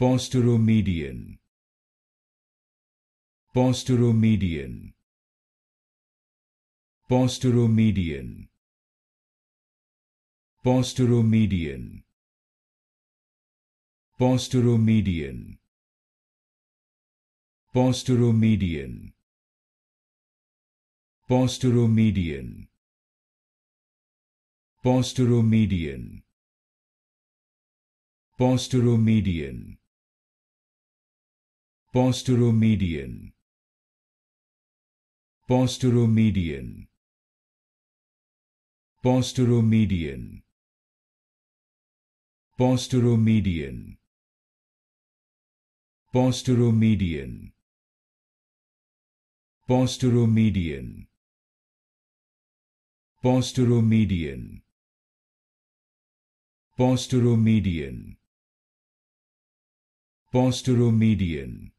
Posteromedian. Posteromedian. Posteromedian. Posteromedian. Posteromedian. Posteromedian. Posteromedian. Posteromedian. Posteromedian posteromedian posteromedian posteromedian posteromedian posteromedian posteromedian posteromedian posteromedian posteromedian